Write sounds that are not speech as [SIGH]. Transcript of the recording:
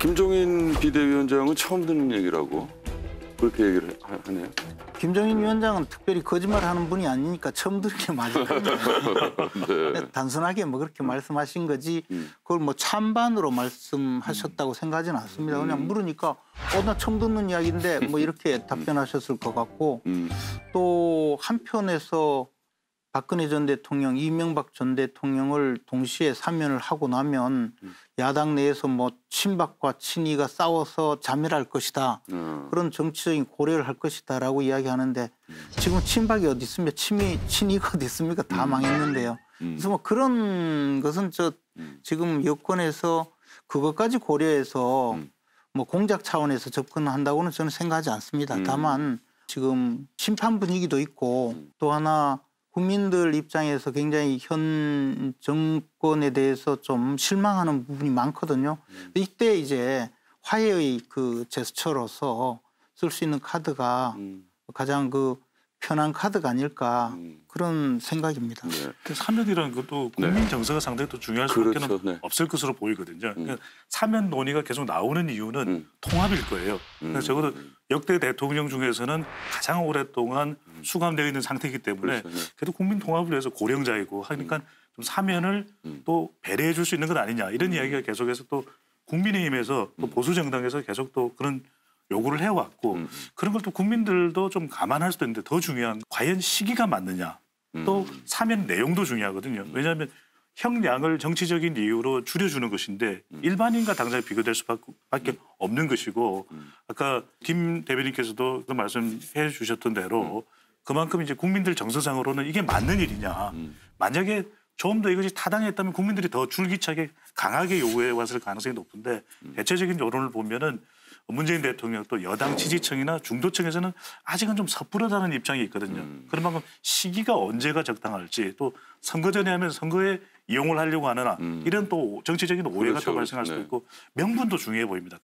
김종인 비대위원장은 처음 듣는 얘기라고 그렇게 얘기를 하, 네요 김종인 위원장은 특별히 거짓말하는 분이 아니니까 처음 들은 게 맞을 겁니다. [LAUGHS] 네. 단순하게 뭐 그렇게 말씀하신 거지 음. 그걸 뭐 찬반으로 말씀하셨다고 생각하지 않습니다. 그냥 음. 물으니까 어나 처음 듣는 이야기인데 뭐 이렇게 음. 답변하셨을 것 같고 또 한편에서 박근혜 전 대통령, 이명박 전 대통령을 동시에 사면을 하고 나면 음. 야당 내에서 뭐 친박과 친이가 싸워서 자멸할 것이다. 음. 그런 정치적인 고려를 할 것이다라고 이야기하는데 음. 지금 친박이 어디 있습니까? 친이 친이가 어디 있습니까? 다 음. 망했는데요. 그래서 뭐 그런 것은 저 지금 여권에서 그것까지 고려해서 뭐 공작 차원에서 접근한다고는 저는 생각하지 않습니다. 다만 지금 심판 분위기도 있고 또 하나 국민들 입장에서 굉장히 현 정권에 대해서 좀 실망하는 부분이 많거든요. 음. 이때 이제 화해의 그 제스처로서 쓸 수 있는 카드가 음. 가장 그 편한 카드가 아닐까 음. 그런 생각입니다. 네. 사면이라는 것도 네. 국민 정서가 상당히 또 중요할 그렇죠. 수밖에 네. 없을 것으로 보이거든요. 음. 그러니까 사면 논의가 계속 나오는 이유는 음. 통합일 거예요. 그러니 음. 적어도 역대 대통령 중에서는 가장 오랫동안 음. 수감되어 있는 상태이기 때문에 그렇죠. 네. 그래도 국민 통합을 위해서 고령자이고 하니까 좀 사면을 또 배려해 줄 수 있는 것 아니냐 이런 이야기가 계속해서 또 국민의힘에서 또 보수 정당에서 계속 또 그런 요구를 해왔고 음. 그런 걸 또 국민들도 좀 감안할 수도 있는데 더 중요한 과연 시기가 맞느냐 음. 또 사면 내용도 중요하거든요. 음. 왜냐하면 형량을 정치적인 이유로 줄여주는 것인데 음. 일반인과 당장 비교될 수밖에 음. 없는 것이고 아까 김 대변인께서도 그 말씀해 주셨던 대로 그만큼 이제 국민들 정서상으로는 이게 맞는 일이냐 만약에 좀 더 이것이 타당했다면 국민들이 더 줄기차게 강하게 요구해 왔을 가능성이 높은데 대체적인 여론을 보면은 문재인 대통령 또 여당 지지층이나 중도층에서는 아직은 좀 섣부르다는 입장이 있거든요. 음. 그런 만큼 시기가 언제가 적당할지 또 선거 전에 하면 선거에 이용을 하려고 하느나 음. 이런 또 정치적인 오해가 그렇죠, 또 그렇죠. 발생할 수도 네. 있고 명분도 중요해 보입니다.